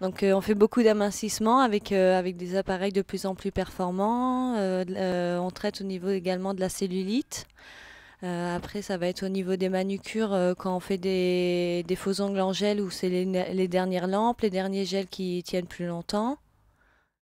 Donc euh, on fait beaucoup d'amincissement avec, euh, avec des appareils de plus en plus performants. Euh, on traite au niveau également de la cellulite. après, ça va être au niveau des manucures quand on fait des, des, faux ongles en gel où c'est les, les dernières lampes, les derniers gels qui tiennent plus longtemps.